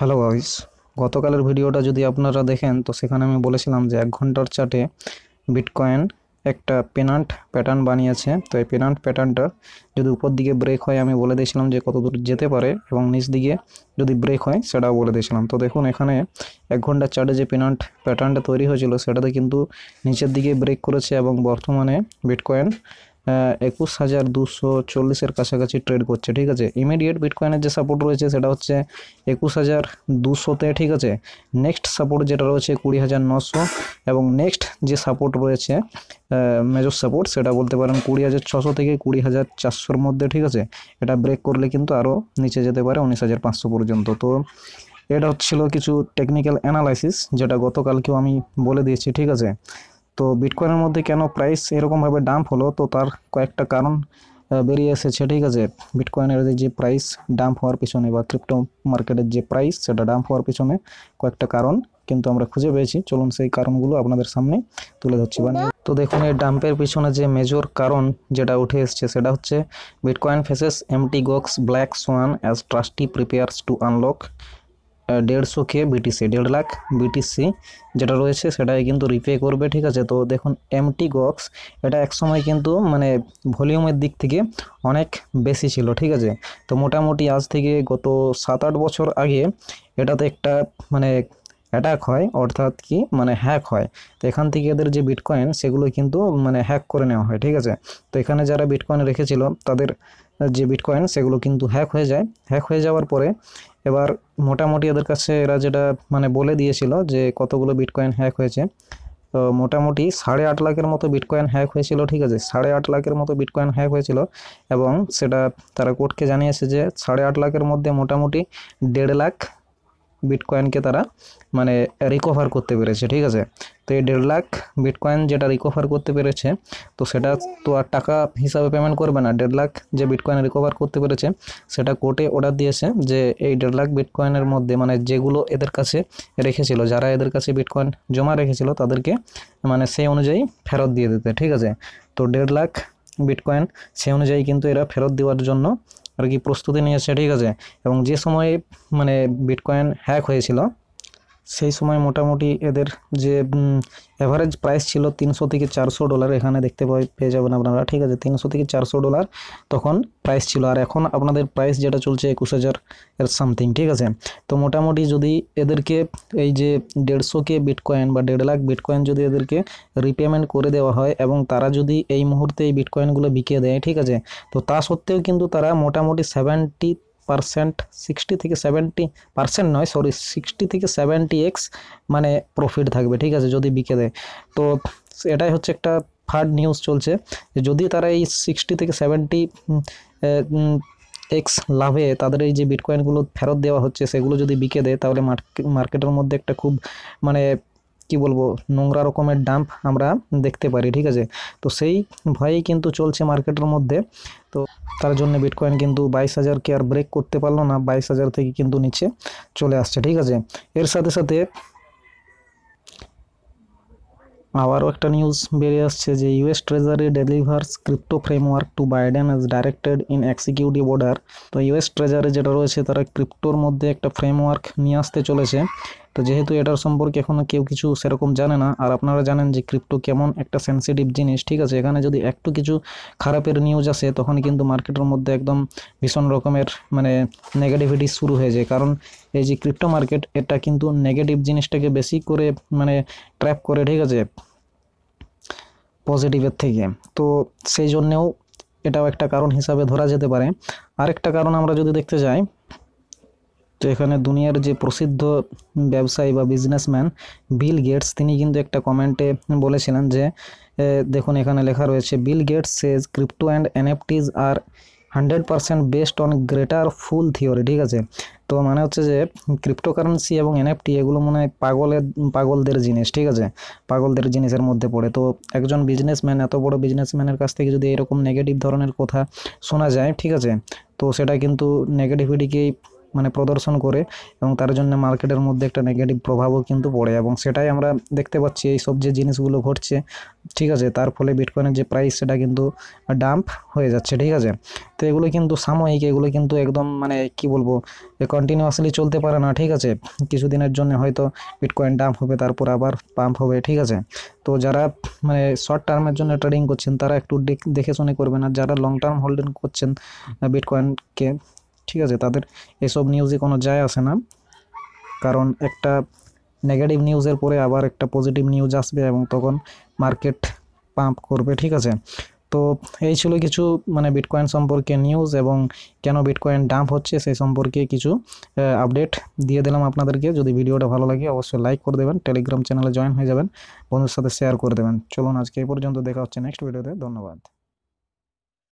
hello guys গতকালের ভিডিওটা যদি আপনারা দেখেন তো সেখানে আমি বলেছিলাম যে এক ঘন্টার চার্টে বিটকয়েন একটা পেনান্ট প্যাটার্ন বানিয়েছে তো এই পেনান্ট প্যাটার্নটার যদি উপর দিকে ব্রেক হয় আমি বলে দিয়েছিলাম যে কত দূর যেতে পারে এবং নিচ দিকে যদি ব্রেক হয় সেটাও বলে দিয়েছিলাম তো দেখুন এখানে এক ঘন্টার চার্টে যে পেনান্ট প্যাটার্নটা তৈরি হয়েছিল সেটাতে কিন্তু নিচের দিকে ব্রেক করেছে এবং বর্তমানে বিটকয়েন একুশ হাজার দুশো চল্লিশের কাছাকাছি ট্রেড করছে ঠিক আছে ইমিডিয়েট বিটকয়েনের যে সাপোর্ট রয়েছে সেটা হচ্ছে একুশ হাজার দুশোতে ঠিক আছে নেক্সট সাপোর্ট যেটা রয়েছে কুড়ি হাজার নশো এবং নেক্সট যে সাপোর্ট রয়েছে মেজর সাপোর্ট সেটা বলতে পারেন কুড়ি হাজার ছশো থেকে কুড়ি হাজার চারশোর মধ্যে ঠিক আছে এটা ব্রেক করলে কিন্তু আরও নিচে যেতে পারে উনিশ হাজার পাঁচশো পর্যন্ত তো এটা হচ্ছিল কিছু টেকনিক্যাল অ্যানালাইসিস যেটা গতকালকেও আমি বলে দিয়েছি ঠিক আছে তো বিটকয়েনের মধ্যে কেন প্রাইস এরকমভাবে ডাম্প হলো তো তার কয়েকটা কারণ বেরিয়ে এসেছে ঠিক আছে বিটকয়েনের যে প্রাইস ডাম্প হওয়ার পিছনে বা ক্রিপ্টো মার্কেটের যে প্রাইস সেটা ডাম্প হওয়ার পিছনে কয়েকটা কারণ কিন্তু আমরা খুঁজে পেয়েছি চলুন সেই কারণগুলো আপনাদের সামনে তুলে ধরছি বা তো দেখুন এই ডাম্পের পিছনে যে মেজর কারণ যেটা উঠে এসছে সেটা হচ্ছে bitcoin faces MT Gox black swan as trustee prepares to unlock দেড়শো কে বিটিসি দেড় লাখ বিটিসি যেটা রয়েছে সেটাই কিন্তু রিপে করবে ঠিক আছে তো দেখুন এমটি গক্স এটা একসময় কিন্তু মানে ভলিউমের দিক থেকে অনেক বেশি ছিল ঠিক আছে তো মোটামুটি আজ থেকে গত সাত আট বছর আগে এটাতে একটা মানে অ্যাটাক হয় অর্থাৎ কি মানে হ্যাক হয় তো এখান থেকে এদের যে বিটকয়েন সেগুলো কিন্তু মানে হ্যাক করে নেওয়া হয় ঠিক আছে তো এখানে যারা বিটকয়েন রেখেছিল তাদের যে বিটকয়েন সেগুলো কিন্তু হ্যাক হয়ে যায় হ্যাক হয়ে যাওয়ার পরে এবার মোটামুটি এদের কাছে এরা যেটা মানে বলে দিয়েছিল যে কতগুলো বিটকয়েন হ্যাক হয়েছে তো মোটামুটি সাড়ে আট লাখের মতো বিটকয়েন হ্যাক হয়েছিল ঠিক আছে সাড়ে আট লাখের মতো বিটকয়েন হ্যাক হয়েছিল এবং সেটা তারা কোর্টকে জানিয়েছে যে সাড়ে আট লাখের মধ্যে মোটামুটি দেড় লাখ বিটকয়েনকে তারা মানে রিকভার করতে পেরেছে ঠিক আছে তো এই দেড় লাখ বিটকয়েন যেটা রিকভার করতে পেরেছে তো সেটা তো আর টাকা হিসাবে পেমেন্ট করবে না দেড় লাখ যে বিটকয়েন রিকভার করতে পেরেছে সেটা কোর্টে অর্ডার দিয়েছে যে এই দেড় লাখ বিটকয়েনের মধ্যে মানে যেগুলো এদের কাছে রেখেছিল যারা এদের কাছে বিটকয়েন জমা রেখেছিল তাদেরকে মানে সেই অনুযায়ী ফেরত দিয়ে দিতে ঠিক আছে তো দেড় লাখ বিটকয়েন সেই অনুযায়ী কিন্তু এরা ফেরত দেওয়ার জন্য আর কি প্রস্তুতি নিয়েছে ঠিক আছে এবং যে সময়ে মানে বিটকয়েন হ্যাক হয়েছিল সেই সময় মোটামুটি এদের যে অ্যাভারেজ প্রাইস ছিল তিনশো থেকে চারশো ডলার এখানে দেখতে পেয়ে যাবেন আপনারা ঠিক আছে তিনশো থেকে চারশো ডলার তখন প্রাইস ছিল আর এখন আপনাদের প্রাইস যেটা চলছে একুশ হাজার এর সামথিং ঠিক আছে তো মোটামুটি যদি এদেরকে এই যে দেড়শো কে বিটকয়েন বা দেড় লাখ বিটকয়েন যদি এদেরকে রিপেমেন্ট করে দেওয়া হয় এবং তারা যদি এই মুহূর্তে এই বিটকয়েনগুলো বিকে দেয় ঠিক আছে তো তা সত্ত্বেও কিন্তু তারা মোটামুটি সেভেন্টি পারসেন্ট সিক্সটি থেকে সেভেন্টি পারসেন্ট নয় সরি সিক্সটি থেকে সেভেন্টি এক্স মানে প্রফিট থাকবে ঠিক আছে যদি বিকে দেয় তো এটাই হচ্ছে একটা ফার্ড নিউজ চলছে যদি তারা এই সিক্সটি থেকে সেভেন্টি এক্স লাভে তাদের এই যে বিটকয়েনগুলো ফেরত দেওয়া হচ্ছে সেগুলো যদি বিকে দেয় তাহলে মার্কেটের মধ্যে একটা খুব মানে কি বলবো নোংরা রকমের ডাম্প আমরা দেখতে পারি ঠিক আছে তো সেই ভয়েই কিন্তু চলছে মার্কেটের মধ্যে তার জন্য বিটকয়েন কিন্তু বাইশ হাজারকে আর ব্রেক করতে পারলো না বাইশ হাজার থেকে কিন্তু নিচে চলে আসছে ঠিক আছে এর সাথে সাথে আবারও একটা নিউজ বেরিয়ে আসছে যে US treasury delivers crypto framework to Biden as directed in executive order তো ইউএস ট্রেজারি যেটা রয়েছে তারা ক্রিপ্টোর মধ্যে একটা ফ্রেমওয়ার্ক নিয়ে আসতে চলেছে তো যেহেতু এটার সম্পর্কে এখনও কেউ কিছু সেরকম জানে না আর আপনারা জানেন যে ক্রিপ্টো কেমন একটা সেন্সিটিভ জিনিস ঠিক আছে এখানে যদি একটু কিছু খারাপের নিউজ আসে তখন কিন্তু মার্কেটের মধ্যে একদম ভীষণ রকমের মানে নেগেটিভিটি শুরু হয়ে যায় কারণ এই যে ক্রিপ্টো মার্কেট এটা কিন্তু নেগেটিভ জিনিসটাকে বেশি করে মানে ট্র্যাপ করে ঠিক আছে পজিটিভের থেকে তো সেই জন্যেও এটাও একটা কারণ হিসাবে ধরা যেতে পারে আরেকটা কারণ আমরা যদি দেখতে যাই তো এখানে দুনিয়ার যে প্রসিদ্ধ ব্যবসায়ী বা বিজনেসম্যান বিল গেটস তিনি কিন্তু একটা কমেন্টে বলেছিলেন যে দেখুন এখানে লেখা রয়েছে Bill Gates says crypto and NFTs are hundred percent based on greater fool theory ঠিক আছে তো মানে হচ্ছে যে ক্রিপ্টোকারেন্সি এবং এনএফটি এগুলো মনে হয় পাগলের পাগলদের জিনিস ঠিক আছে পাগলদের জিনিসের মধ্যে পড়ে তো একজন বিজনেসম্যান এত বড় বিজনেসম্যানের কাছ থেকে যদি এরকম নেগেটিভ ধরনের কথা শোনা যায় ঠিক আছে তো সেটা কিন্তু নেগেটিভিটিকেই মানে প্রদর্শন করে এবং তার জন্য মার্কেটের মধ্যে একটা নেগেটিভ প্রভাবও কিন্তু পড়ে এবং সেটাই আমরা দেখতে পাচ্ছি এই সব যে জিনিসগুলো ঘটছে ঠিক আছে তার ফলে বিটকয়েনের যে প্রাইস সেটা কিন্তু ডাম্প হয়ে যাচ্ছে ঠিক আছে তো এগুলো কিন্তু সাময়িক এগুলো কিন্তু একদম মানে কি বলবো কন্টিনিউয়াসলি চলতে পারে না ঠিক আছে কিছুদিনের জন্য হয়তো বিটকয়েন ডাম্প হবে তারপর আবার পাম্প হবে ঠিক আছে তো যারা মানে শর্ট টার্মের জন্য ট্রেডিং করছেন তারা একটু দেখে শুনে করবেন আর যারা লং টার্ম হোল্ডিং করছেন বিটকয়েনকে ঠিক আছে তাদের এসব নিউজে কোনো যায় আসে না কারণ একটা নেগেটিভ নিউজের পরে আবার একটা পজিটিভ নিউজ আসবে এবং তখন মার্কেট পাম্প করবে ঠিক আছে তো এই ছিল কিছু মানে বিটকয়েন সম্পর্কে নিউজ এবং কেন বিটকয়েন ডাম্প হচ্ছে সেই সম্পর্কে কিছু আপডেট দিয়ে দিলাম আপনাদেরকে যদি ভিডিওটা ভালো লাগে অবশ্যই লাইক করে দেবেন টেলিগ্রাম চ্যানেলে জয়েন হয়ে যাবেন বন্ধুর সাথে শেয়ার করে দেবেন চলুন আজকে এই পর্যন্ত দেখা হচ্ছে নেক্সট ভিডিওতে ধন্যবাদ